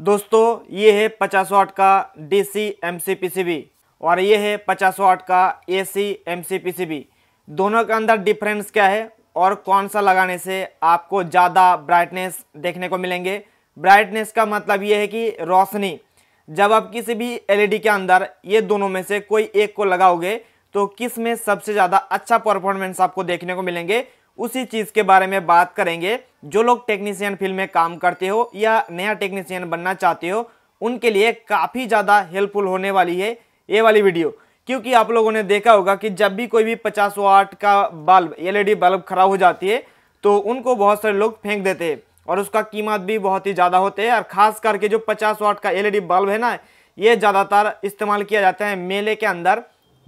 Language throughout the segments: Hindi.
दोस्तों ये है पचास वाट का D C M C P C B और ये है पचास वाट का A C M C P C B दोनों के अंदर डिफरेंस क्या है और कौन सा लगाने से आपको ज़्यादा ब्राइटनेस देखने को मिलेंगे ब्राइटनेस का मतलब ये है कि रोशनी जब आप किसी भी एलईडी e के अंदर ये दोनों में से कोई एक को लगाओगे तो किस में सबसे ज़्यादा अच्छा परफॉर्मेंस आपको देखने को मिलेंगे उसी चीज़ के बारे में बात करेंगे जो लोग टेक्नीशियन फील्ड में काम करते हो या नया टेक्नीशियन बनना चाहते हो उनके लिए काफ़ी ज़्यादा हेल्पफुल होने वाली है ये वाली वीडियो क्योंकि आप लोगों ने देखा होगा कि जब भी कोई भी पचास वाट का बल्ब एलईडी e बल्ब खराब हो जाती है तो उनको बहुत सारे लोग फेंक देते हैं और उसका कीमत भी बहुत ही ज़्यादा होते हैं और ख़ास करके जो पचास वाट का एल e बल्ब है ना ये ज़्यादातर इस्तेमाल किया जाता है मेले के अंदर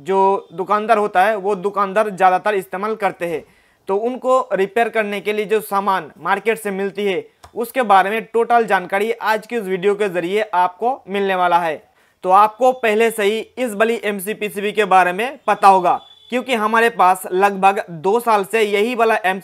जो दुकानदार होता है वो दुकानदार ज़्यादातर इस्तेमाल करते हैं तो उनको रिपेयर करने के लिए जो सामान मार्केट से मिलती है उसके बारे में टोटल जानकारी आज की इस वीडियो के ज़रिए आपको मिलने वाला है तो आपको पहले से ही इस बली एम के बारे में पता होगा क्योंकि हमारे पास लगभग दो साल से यही वाला एम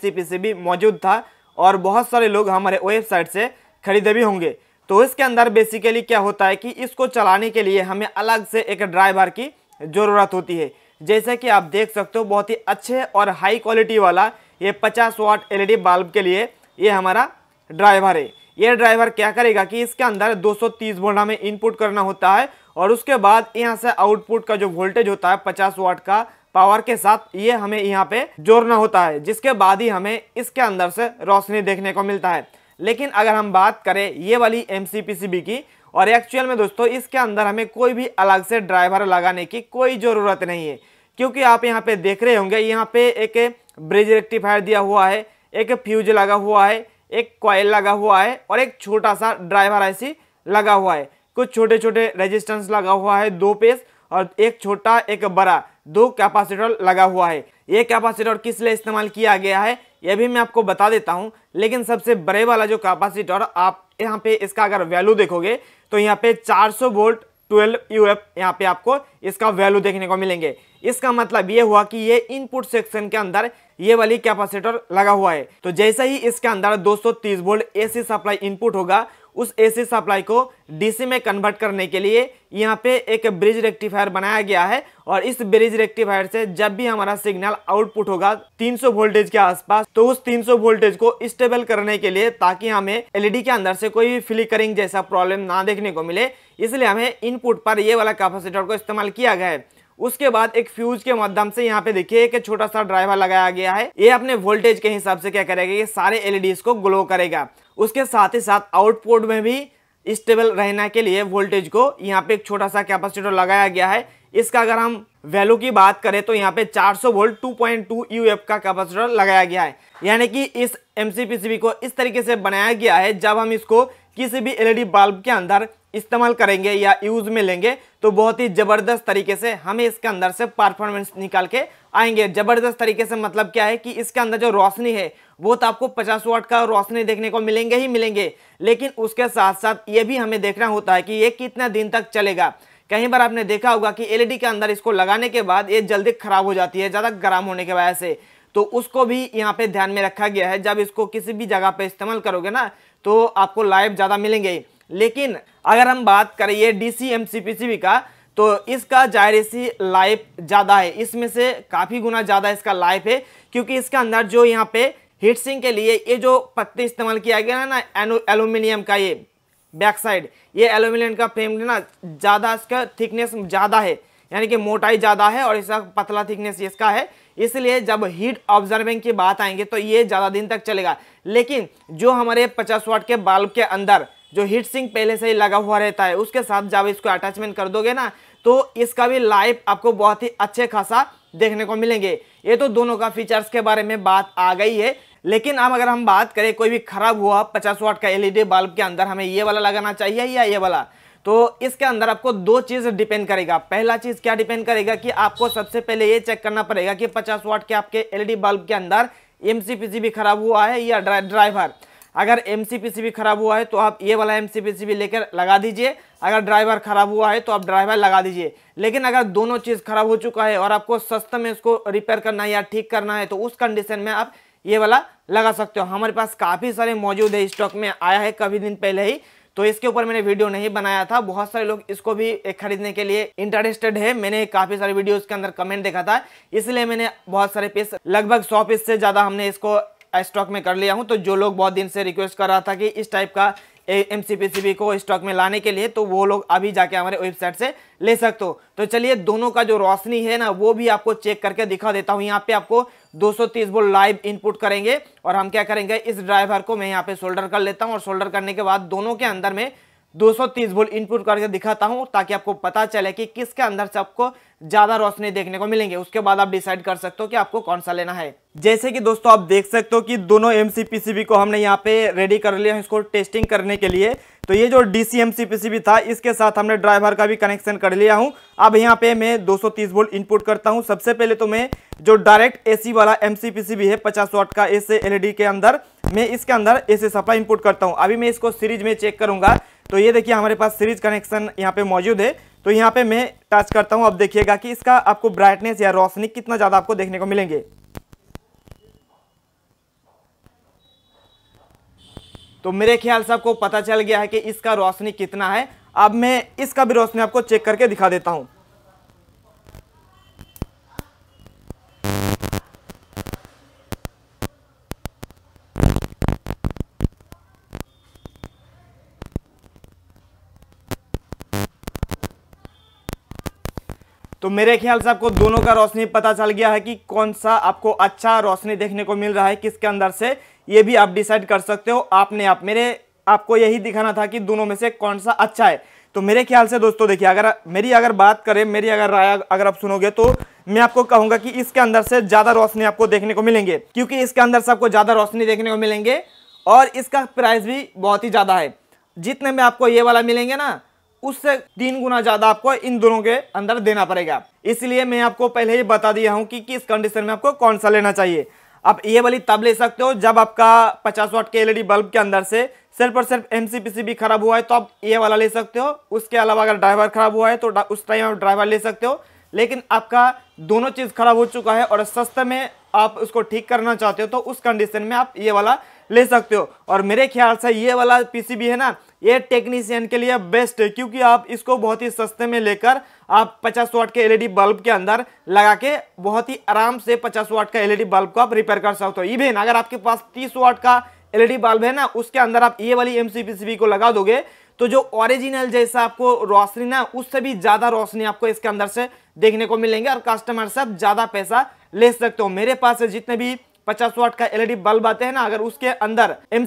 मौजूद था और बहुत सारे लोग हमारे वेबसाइट से खरीदे भी होंगे तो इसके अंदर बेसिकली क्या होता है कि इसको चलाने के लिए हमें अलग से एक ड्राइवर की ज़रूरत होती है जैसे कि आप देख सकते हो बहुत ही अच्छे और हाई क्वालिटी वाला ये 50 वाट एलईडी बल्ब के लिए ये हमारा ड्राइवर है ये ड्राइवर क्या करेगा कि इसके अंदर 230 वोल्ट हमें इनपुट करना होता है और उसके बाद यहाँ से आउटपुट का जो वोल्टेज होता है 50 वाट का पावर के साथ ये हमें यहाँ पे जोड़ना होता है जिसके बाद ही हमें इसके अंदर से रोशनी देखने को मिलता है लेकिन अगर हम बात करें ये वाली एम की और एक्चुअल में दोस्तों इसके अंदर हमें कोई भी अलग से ड्राइवर लगाने की कोई ज़रूरत नहीं है क्योंकि आप यहाँ पे देख रहे होंगे यहाँ पे एक ब्रिज रेक्टिफायर दिया हुआ है एक फ्यूज लगा हुआ है एक कॉयल लगा हुआ है और एक छोटा सा ड्राइवर आईसी लगा हुआ है कुछ छोटे छोटे रेजिस्टेंस लगा हुआ है दो पेस और एक छोटा एक बड़ा दो कैपेसिटर लगा हुआ है ये कैपेसिटर किस लिए इस्तेमाल किया गया है यह भी मैं आपको बता देता हूँ लेकिन सबसे बड़े वाला जो कैपेसिटर आप यहाँ पे इसका अगर वैल्यू देखोगे तो यहाँ पे 400 वोल्ट ट्वेल्व यू एफ यहाँ पे आपको इसका वैल्यू देखने को मिलेंगे इसका मतलब ये हुआ कि ये इनपुट सेक्शन के अंदर ये वाली कैपेसिटर लगा हुआ है तो जैसे ही इसके अंदर 230 वोल्ट एसी सप्लाई इनपुट होगा उस एसी सप्लाई को डीसी में कन्वर्ट करने के लिए यहाँ पे एक ब्रिज रेक्टिफायर बनाया गया है और इस ब्रिज रेक्टिफायर से जब भी हमारा सिग्नल आउटपुट होगा 300 वोल्टेज के आसपास तो उस 300 वोल्टेज को स्टेबल करने के लिए ताकि हमें एलईडी e के अंदर से कोई भी फ्लिकरिंग जैसा प्रॉब्लम ना देखने को मिले इसलिए हमें इनपुट पर ये वाला कैपेसिटर को इस्तेमाल किया गया है उसके बाद एक फ्यूज के माध्यम से यहाँ पे देखिए एक छोटा सा ड्राइवर लगाया गया है ये अपने वोल्टेज के हिसाब से क्या करेगा ये सारे एलईडीज को ग्लो करेगा उसके साथ ही साथ आउटपुट में भी स्टेबल रहने के लिए वोल्टेज को यहाँ पे एक छोटा सा कैपेसिटर लगाया गया है इसका अगर हम वैल्यू की बात करें तो यहाँ पे 400 वोल्ट 2.2 पॉइंट का कैपेसिटर लगाया गया है यानी कि इस एम को इस तरीके से बनाया गया है जब हम इसको किसी भी एलईडी बल्ब के अंदर इस्तेमाल करेंगे या यूज़ में लेंगे तो बहुत ही ज़बरदस्त तरीके से हमें इसके अंदर से परफॉर्मेंस निकाल के आएंगे ज़बरदस्त तरीके से मतलब क्या है कि इसके अंदर जो रोशनी है वो तो आपको 50 वाट का रोशनी देखने को मिलेंगे ही मिलेंगे लेकिन उसके साथ साथ ये भी हमें देखना होता है कि ये कितना दिन तक चलेगा कहीं बार आपने देखा होगा कि एलईडी e के अंदर इसको लगाने के बाद ये जल्दी ख़राब हो जाती है ज़्यादा गर्म होने की वजह से तो उसको भी यहाँ पे ध्यान में रखा गया है जब इसको किसी भी जगह पे इस्तेमाल करोगे ना तो आपको लाइव ज़्यादा मिलेंगे लेकिन अगर हम बात करें ये डी सी का तो इसका जायरेसी लाइफ ज़्यादा है इसमें से काफ़ी गुना ज़्यादा इसका लाइफ है क्योंकि इसके अंदर जो यहाँ पे हीट सिंह के लिए ये जो पत्ते इस्तेमाल किया गया है ना एलुमिनियम का ये बैक साइड ये एलुमिनियम का फ्रेम ना ज़्यादा इसका थिकनेस ज़्यादा है यानी कि मोटाई ज़्यादा है और इसका पतला थिकनेस इसका है इसलिए जब हीट ऑब्जर्विंग की बात आएंगे तो ये ज़्यादा दिन तक चलेगा लेकिन जो हमारे पचास वाट के बाल्ब के अंदर जो हीट सिंक पहले से ही लगा हुआ रहता है उसके साथ जब इसको अटैचमेंट कर दोगे ना तो इसका भी लाइफ आपको बहुत ही अच्छे खासा देखने को मिलेंगे ये तो दोनों का फीचर्स के बारे में बात आ गई है लेकिन अब अगर हम बात करें कोई भी खराब हुआ पचास वाट का एलईडी बल्ब e के अंदर हमें ये वाला लगाना चाहिए या ये वाला तो इसके अंदर आपको दो चीज़ डिपेंड करेगा पहला चीज़ क्या डिपेंड करेगा कि आपको सबसे पहले ये चेक करना पड़ेगा कि 50 वाट के आपके एलईडी बल्ब e के अंदर एम भी खराब हुआ है या ड्राइवर अगर एम सी खराब हुआ है तो आप ये वाला एम सी लेकर लगा दीजिए अगर ड्राइवर ख़राब हुआ है तो आप ड्राइवर लगा दीजिए लेकिन अगर दोनों चीज़ ख़राब हो चुका है और आपको सस्ते में इसको रिपेयर करना है या ठीक करना है तो उस कंडीशन में आप ये वाला लगा सकते हो हमारे पास काफ़ी सारे मौजूद है स्टॉक में आया है कभी दिन पहले ही तो इसके ऊपर मैंने वीडियो नहीं बनाया था बहुत सारे लोग इसको भी खरीदने के लिए इंटरेस्टेड है मैंने काफ़ी सारे वीडियो इसके अंदर कमेंट देखा था इसलिए मैंने बहुत सारे पीस लगभग सौ पीस से ज़्यादा हमने इसको स्टॉक में कर लिया हूँ तो जो लोग बहुत दिन से रिक्वेस्ट कर रहा था कि इस टाइप का एम को स्टॉक में लाने के लिए तो वो लोग अभी जाके हमारे वेबसाइट से ले सकते हो तो चलिए दोनों का जो रोशनी है ना वो भी आपको चेक करके दिखा देता हूँ यहाँ पे आपको 230 बोल लाइव इनपुट करेंगे और हम क्या करेंगे इस ड्राइवर को मैं यहाँ पे शोल्डर कर लेता हूँ और शोल्डर करने के बाद दोनों के अंदर में 230 वोल्ट इनपुट करके दिखाता हूँ ताकि आपको पता चले कि किसके अंदर से आपको ज़्यादा रोशनी देखने को मिलेंगे उसके बाद आप डिसाइड कर सकते हो कि आपको कौन सा लेना है जैसे कि दोस्तों आप देख सकते हो कि दोनों एम सी को हमने यहाँ पे रेडी कर लिया है इसको टेस्टिंग करने के लिए तो ये जो डी सी एम सी था इसके साथ हमने ड्राइवर का भी कनेक्शन कर लिया हूँ अब यहाँ पे मैं 230 वोल्ट इनपुट करता हूँ सबसे पहले तो मैं जो डायरेक्ट एसी वाला एम सी है पचास वाट का एस एलईडी e के अंदर मैं इसके अंदर सी सप्लाई इनपुट करता हूँ अभी मैं इसको सीरीज में चेक करूंगा तो ये देखिए हमारे पास सीरीज कनेक्शन यहाँ पे मौजूद है तो यहाँ पे मैं टच करता हूँ अब देखिएगा कि इसका आपको ब्राइटनेस या रोशनी कितना ज़्यादा आपको देखने को मिलेंगे तो मेरे ख्याल से आपको पता चल गया है कि इसका रोशनी कितना है अब मैं इसका भी रोशनी आपको चेक करके दिखा देता हूँ तो मेरे ख्याल से आपको दोनों का रोशनी पता चल गया है कि कौन सा आपको अच्छा रोशनी देखने को मिल रहा है किसके अंदर से ये भी आप डिसाइड कर सकते हो आपने आप मेरे आपको यही दिखाना था कि दोनों में से कौन सा अच्छा है तो मेरे ख्याल से दोस्तों देखिए अगर मेरी अगर बात करें मेरी अगर राय अगर आप सुनोगे तो मैं आपको कहूंगा कि इसके अंदर से ज़्यादा रोशनी आपको देखने को मिलेंगे क्योंकि इसके अंदर से आपको ज़्यादा रोशनी देखने को मिलेंगे और इसका प्राइस भी बहुत ही ज़्यादा है जितने में आपको ये वाला मिलेंगे ना उससे तीन गुना ज़्यादा आपको इन दोनों के अंदर देना पड़ेगा इसलिए मैं आपको पहले ही बता दिया हूं कि किस कंडीशन में आपको कौन सा लेना चाहिए आप ये वाली तब ले सकते हो जब आपका 50 वाट के एलईडी बल्ब के अंदर से सिर्फ और सिर्फ एम भी खराब हुआ है तो आप ये वाला ले सकते हो उसके अलावा अगर ड्राइवर खराब हुआ है तो उस टाइम आप ड्राइवर ले सकते हो लेकिन आपका दोनों चीज़ खराब हो चुका है और सस्ते में आप उसको ठीक करना चाहते हो तो उस कंडीशन में आप ये वाला ले सकते हो और मेरे ख्याल से ये वाला पीसीबी है ना ये टेक्नीशियन के लिए बेस्ट है क्योंकि आप इसको बहुत ही सस्ते में लेकर आप 50 वाट के एलईडी बल्ब e के अंदर लगा के बहुत ही आराम से 50 वाट का एलईडी बल्ब e को आप रिपेयर कर सकते हो इवेन अगर आपके पास 30 वाट का एलईडी बल्ब e है ना उसके अंदर आप ये वाली एम को लगा दोगे तो जो ओरिजिनल जैसा आपको रोशनी ना उससे भी ज़्यादा रोशनी आपको इसके अंदर से देखने को मिलेंगे और कस्टमर से आप ज़्यादा पैसा ले सकते हो मेरे पास जितने भी पचास वाट का एलईडी बल्ब e आते हैं ना अगर उसके अंदर एम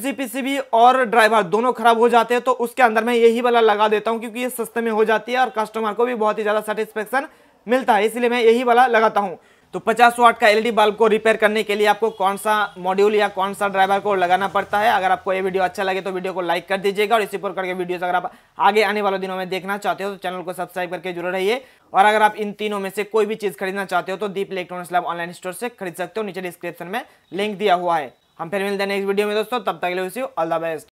और ड्राइवर दोनों खराब हो जाते हैं तो उसके अंदर मैं यही वाला लगा देता हूँ क्योंकि ये सस्ते में हो जाती है और कस्टमर को भी बहुत ही ज़्यादा सेटिस्फेक्शन मिलता है इसलिए मैं यही वाला लगाता हूँ तो 50 वाट का एलईडी बल्ब को रिपेयर करने के लिए आपको कौन सा मॉड्यूल या कौन सा ड्राइवर को लगाना पड़ता है अगर आपको ये वीडियो अच्छा लगे तो वीडियो को लाइक कर दीजिएगा और इसी पर करके वीडियोस अगर आप आगे आने वाले दिनों में देखना चाहते हो तो चैनल को सब्सक्राइब करके जुड़े रहिए और अगर आप इन तीनों में से कोई भी चीज़ खरीदना चाहते हो तो Deep electronics lab online store से खरीद सकते हो नीचे डिस्क्रिप्शन में लिंक दिया हुआ है हम फिर मिलते हैं नेक्स्ट वीडियो में दोस्तों तब तक ऑल द बेस्ट